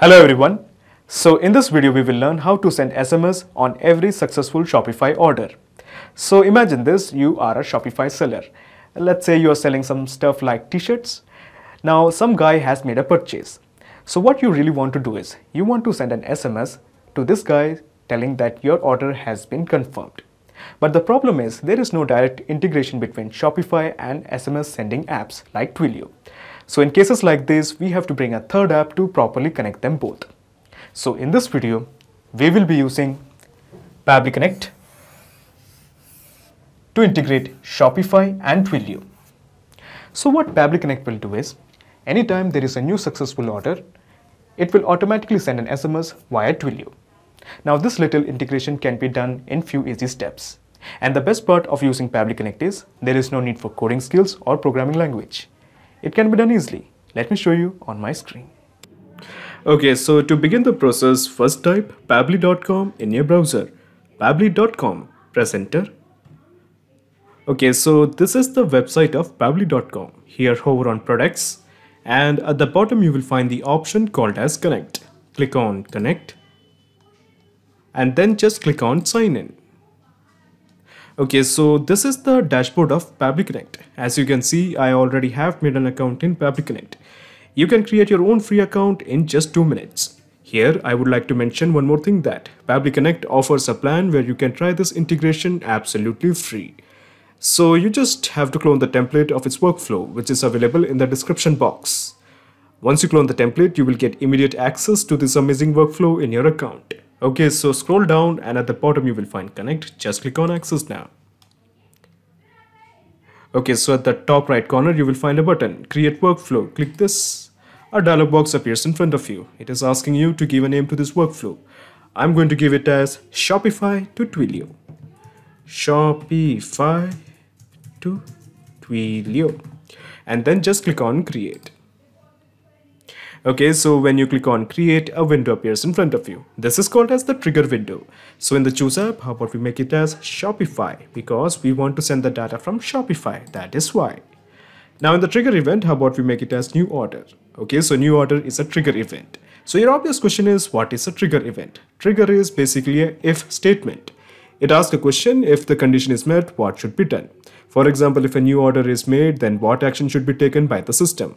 Hello everyone. So in this video, we will learn how to send SMS on every successful Shopify order. So imagine this, you are a Shopify seller. Let's say you are selling some stuff like t-shirts. Now some guy has made a purchase. So what you really want to do is, you want to send an SMS to this guy telling that your order has been confirmed. But the problem is, there is no direct integration between Shopify and SMS sending apps like Twilio. So in cases like this, we have to bring a third app to properly connect them both. So in this video, we will be using Pably Connect to integrate Shopify and Twilio. So what Pably Connect will do is, anytime there is a new successful order, it will automatically send an SMS via Twilio. Now this little integration can be done in few easy steps. And the best part of using Pably Connect is, there is no need for coding skills or programming language. It can be done easily. Let me show you on my screen. Okay, so to begin the process, first type pably.com in your browser. pably.com, press enter. Okay, so this is the website of pably.com. Here hover on products and at the bottom you will find the option called as connect. Click on connect and then just click on sign in. Okay, so this is the dashboard of Public Connect. As you can see, I already have made an account in Public Connect. You can create your own free account in just 2 minutes. Here, I would like to mention one more thing that Public Connect offers a plan where you can try this integration absolutely free. So you just have to clone the template of its workflow, which is available in the description box. Once you clone the template, you will get immediate access to this amazing workflow in your account. Okay, so scroll down and at the bottom you will find connect. Just click on access now. Okay, so at the top right corner you will find a button, create workflow. Click this. A dialog box appears in front of you. It is asking you to give a name to this workflow. I'm going to give it as Shopify to Twilio. Shopify to Twilio. And then just click on create. Okay, so when you click on create, a window appears in front of you. This is called as the trigger window. So in the choose app, how about we make it as Shopify because we want to send the data from Shopify. That is why. Now in the trigger event, how about we make it as new order? Okay, so new order is a trigger event. So your obvious question is what is a trigger event? Trigger is basically a if statement. It asks a question if the condition is met, what should be done? For example, if a new order is made, then what action should be taken by the system?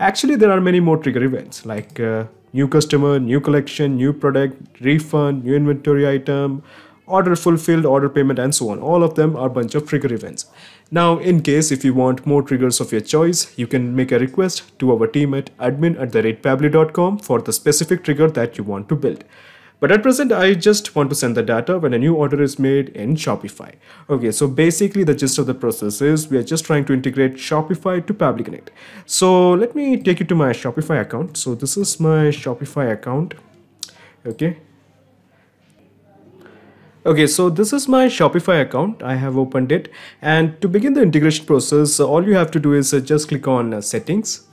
Actually, there are many more trigger events like uh, new customer, new collection, new product, refund, new inventory item, order fulfilled, order payment, and so on. All of them are bunch of trigger events. Now, in case if you want more triggers of your choice, you can make a request to our team at admin at the for the specific trigger that you want to build. But at present, I just want to send the data when a new order is made in Shopify. Okay, so basically the gist of the process is we are just trying to integrate Shopify to Connect. So let me take you to my Shopify account. So this is my Shopify account. Okay, Okay, so this is my Shopify account. I have opened it. And to begin the integration process, all you have to do is uh, just click on uh, settings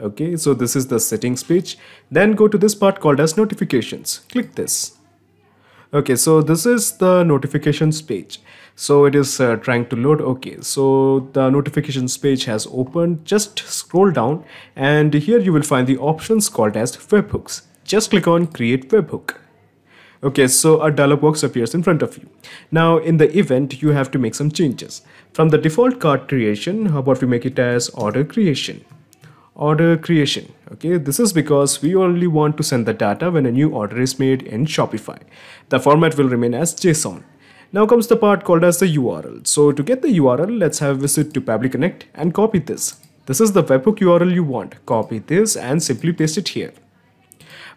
okay so this is the settings page then go to this part called as notifications click this okay so this is the notifications page so it is uh, trying to load okay so the notifications page has opened just scroll down and here you will find the options called as webhooks just click on create webhook Okay, so a dialog box appears in front of you. Now, in the event, you have to make some changes. From the default card creation, how about we make it as order creation? order creation okay this is because we only want to send the data when a new order is made in shopify the format will remain as json now comes the part called as the url so to get the url let's have a visit to public connect and copy this this is the webhook url you want copy this and simply paste it here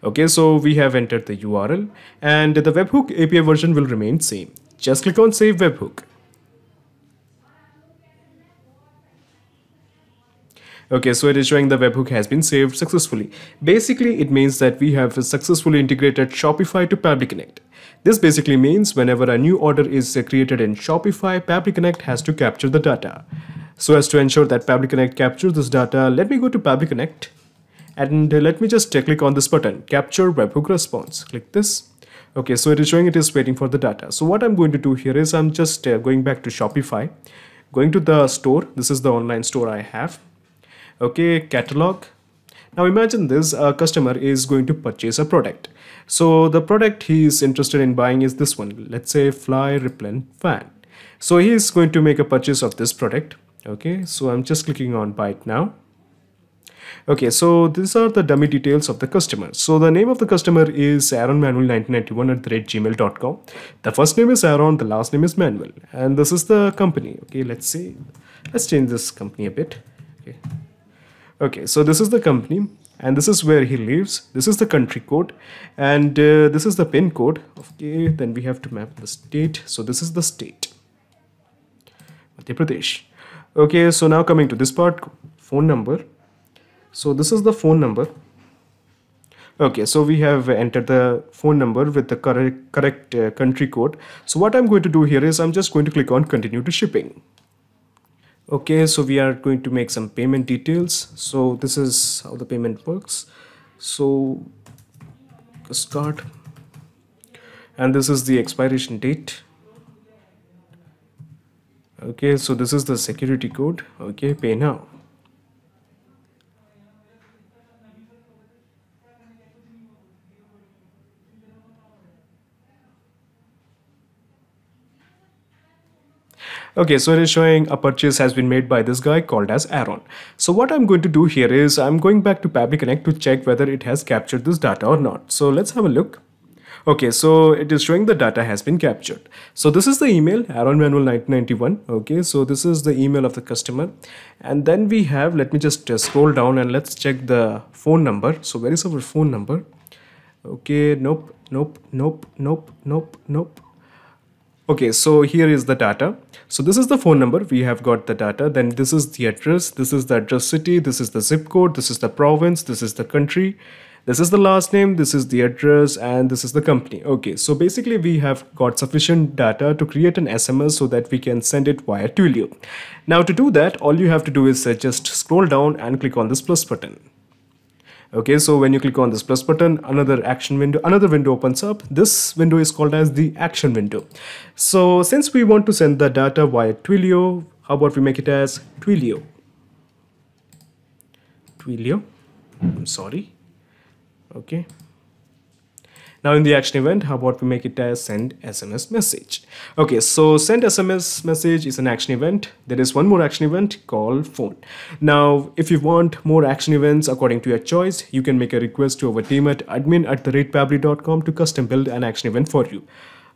okay so we have entered the url and the webhook api version will remain same just click on save webhook Okay, so it is showing the webhook has been saved successfully. Basically, it means that we have successfully integrated Shopify to Public Connect. This basically means whenever a new order is uh, created in Shopify, Public Connect has to capture the data. So as to ensure that Public Connect captures this data, let me go to Public Connect and uh, let me just uh, click on this button, capture webhook response. Click this. Okay, so it is showing it is waiting for the data. So what I'm going to do here is I'm just uh, going back to Shopify, going to the store. This is the online store I have okay catalog now imagine this a customer is going to purchase a product so the product he is interested in buying is this one let's say fly repellent fan so he is going to make a purchase of this product okay so i'm just clicking on buy it now okay so these are the dummy details of the customer so the name of the customer is aaron manuel 1991 at the gmail.com the first name is aaron the last name is manuel and this is the company okay let's see let's change this company a bit okay Okay, so this is the company and this is where he lives. This is the country code and uh, this is the pin code. Okay, then we have to map the state. So this is the state, Madhya Pradesh. Okay, so now coming to this part, phone number. So this is the phone number. Okay, so we have entered the phone number with the correct, correct uh, country code. So what I'm going to do here is I'm just going to click on continue to shipping okay so we are going to make some payment details so this is how the payment works so start and this is the expiration date okay so this is the security code okay pay now Okay, so it is showing a purchase has been made by this guy called as Aaron. So what I'm going to do here is I'm going back to Pabi Connect to check whether it has captured this data or not. So let's have a look. Okay, so it is showing the data has been captured. So this is the email, Aaron Manuel 1991. Okay, so this is the email of the customer. And then we have, let me just uh, scroll down and let's check the phone number. So where is our phone number? Okay, nope, nope, nope, nope, nope, nope. Okay, so here is the data. So this is the phone number, we have got the data, then this is the address, this is the address city, this is the zip code, this is the province, this is the country, this is the last name, this is the address, and this is the company. Okay, so basically we have got sufficient data to create an SMS so that we can send it via Twilio. Now to do that, all you have to do is just scroll down and click on this plus button okay so when you click on this plus button another action window another window opens up this window is called as the action window so since we want to send the data via twilio how about we make it as twilio twilio i'm sorry okay now in the action event, how about we make it as send SMS message? Okay, so send SMS message is an action event. There is one more action event called phone. Now, if you want more action events according to your choice, you can make a request to our team at admin at the ratepably.com to custom build an action event for you.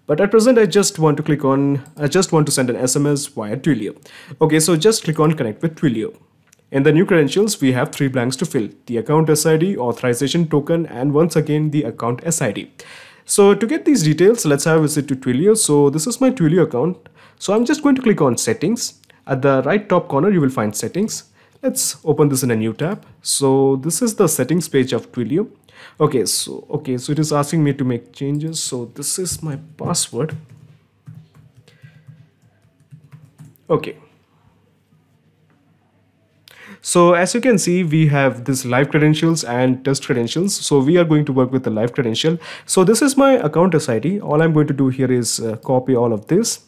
But at present, I just want to click on, I just want to send an SMS via Twilio. Okay, so just click on connect with Twilio. In the new credentials, we have three blanks to fill, the account SID, authorization token, and once again, the account SID. So to get these details, let's have a visit to Twilio. So this is my Twilio account. So I'm just going to click on settings. At the right top corner, you will find settings. Let's open this in a new tab. So this is the settings page of Twilio. Okay, so okay, so it is asking me to make changes. So this is my password. Okay, so as you can see, we have this live credentials and test credentials. So we are going to work with the live credential. So this is my account SID. All I'm going to do here is uh, copy all of this.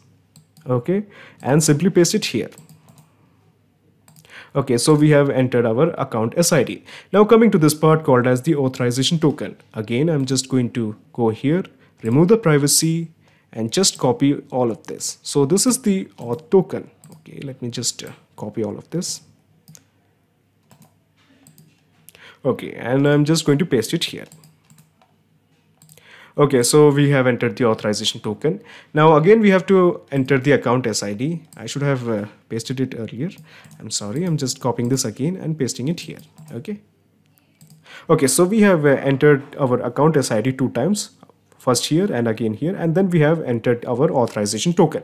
Okay. And simply paste it here. Okay, so we have entered our account SID. Now coming to this part called as the authorization token. Again, I'm just going to go here, remove the privacy and just copy all of this. So this is the auth token. Okay, let me just uh, copy all of this. okay and I'm just going to paste it here okay so we have entered the authorization token now again we have to enter the account SID I should have uh, pasted it earlier I'm sorry I'm just copying this again and pasting it here okay okay so we have uh, entered our account SID two times first here and again here and then we have entered our authorization token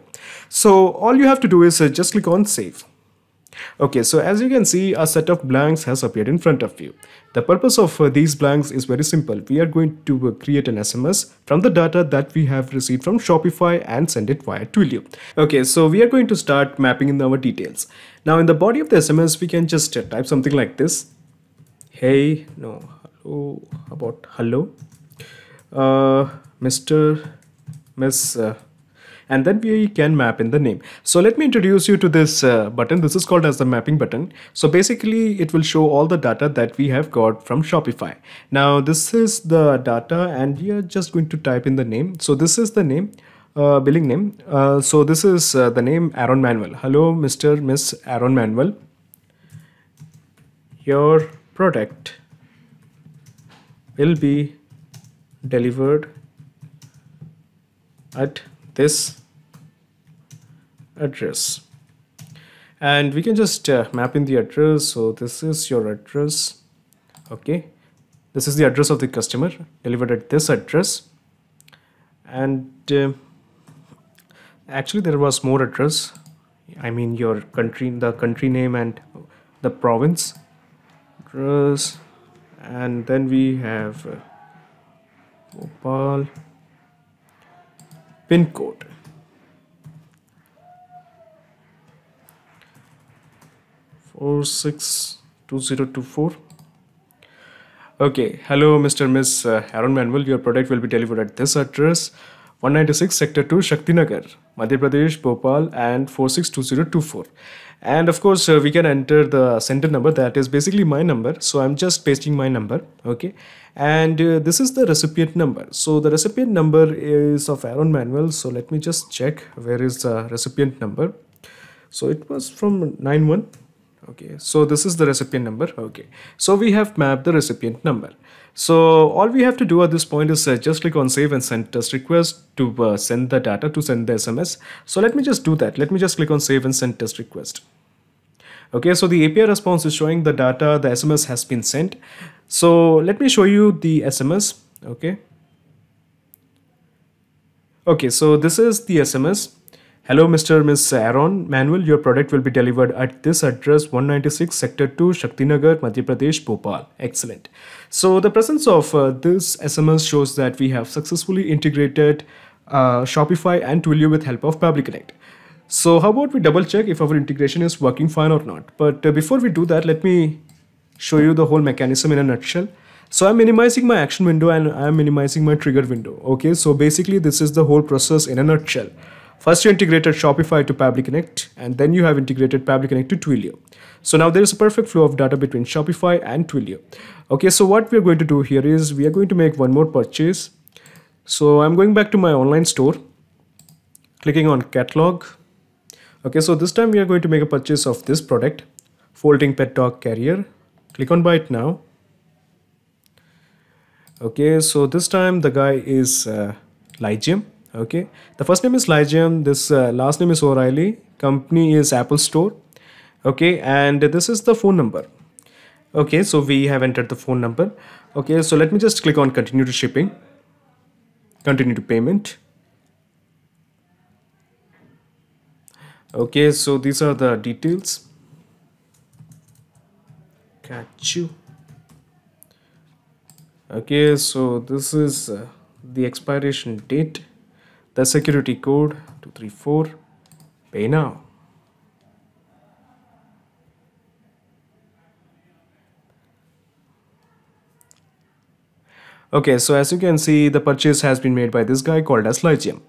so all you have to do is uh, just click on save Okay, so as you can see, a set of blanks has appeared in front of you. The purpose of uh, these blanks is very simple. We are going to uh, create an SMS from the data that we have received from Shopify and send it via Twilio. Okay, so we are going to start mapping in our details. Now in the body of the SMS, we can just uh, type something like this. Hey, no, hello, about hello, uh, Mr. Miss, uh, and then we can map in the name. So let me introduce you to this uh, button. This is called as the mapping button. So basically it will show all the data that we have got from Shopify. Now this is the data and we are just going to type in the name. So this is the name. Uh, billing name. Uh, so this is uh, the name Aaron Manuel. Hello, Mr. Miss Aaron Manuel. Your product will be delivered at this address and we can just uh, map in the address so this is your address okay this is the address of the customer delivered at this address and uh, actually there was more address I mean your country the country name and the province address and then we have uh, Bhopal pin code 462024 okay hello mr miss aaron uh, manuel your product will be delivered at this address 196 sector 2 shaktinagar madhya pradesh bhopal and 462024 and of course uh, we can enter the center number that is basically my number so i'm just pasting my number okay and uh, this is the recipient number so the recipient number is of aaron manuel so let me just check where is the recipient number so it was from 91 okay so this is the recipient number okay so we have mapped the recipient number so all we have to do at this point is uh, just click on save and send test request to uh, send the data to send the sms so let me just do that let me just click on save and send test request okay so the api response is showing the data the sms has been sent so let me show you the sms okay okay so this is the sms Hello, Mr. Ms. Aaron Manuel. Your product will be delivered at this address 196 Sector 2, Shaktinagar, Madhya Pradesh, Bhopal. Excellent. So, the presence of uh, this SMS shows that we have successfully integrated uh, Shopify and Twilio with help of Public Connect. So, how about we double check if our integration is working fine or not? But uh, before we do that, let me show you the whole mechanism in a nutshell. So I'm minimizing my action window and I'm minimizing my trigger window. Okay, so basically this is the whole process in a nutshell. First, you integrated Shopify to Connect, and then you have integrated Connect to Twilio. So now there is a perfect flow of data between Shopify and Twilio. Okay, so what we're going to do here is we are going to make one more purchase. So I'm going back to my online store, clicking on catalog. Okay, so this time we are going to make a purchase of this product, folding pet dog carrier. Click on buy it now. Okay, so this time the guy is uh, Lygium okay the first name is Lygium this uh, last name is O'Reilly company is Apple store okay and this is the phone number okay so we have entered the phone number okay so let me just click on continue to shipping continue to payment okay so these are the details catch you okay so this is uh, the expiration date the security code 234 pay now okay so as you can see the purchase has been made by this guy called as Lygium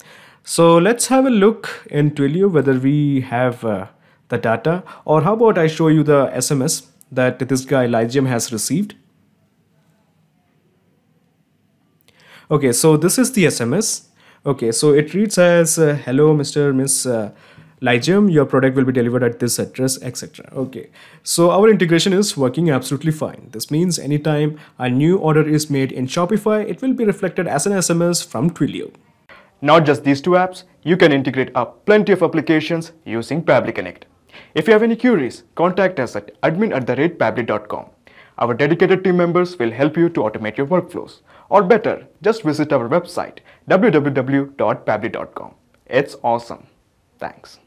so let's have a look in Twilio whether we have uh, the data or how about I show you the SMS that this guy Lygium has received okay so this is the SMS Okay, so it reads as uh, hello Mr. Miss uh, Lygium, your product will be delivered at this address, etc. Okay, so our integration is working absolutely fine. This means anytime a new order is made in Shopify, it will be reflected as an SMS from Twilio. Not just these two apps, you can integrate up plenty of applications using Pabli Connect. If you have any queries, contact us at admin at the rate Our dedicated team members will help you to automate your workflows. Or better, just visit our website www.pabli.com. It's awesome. Thanks.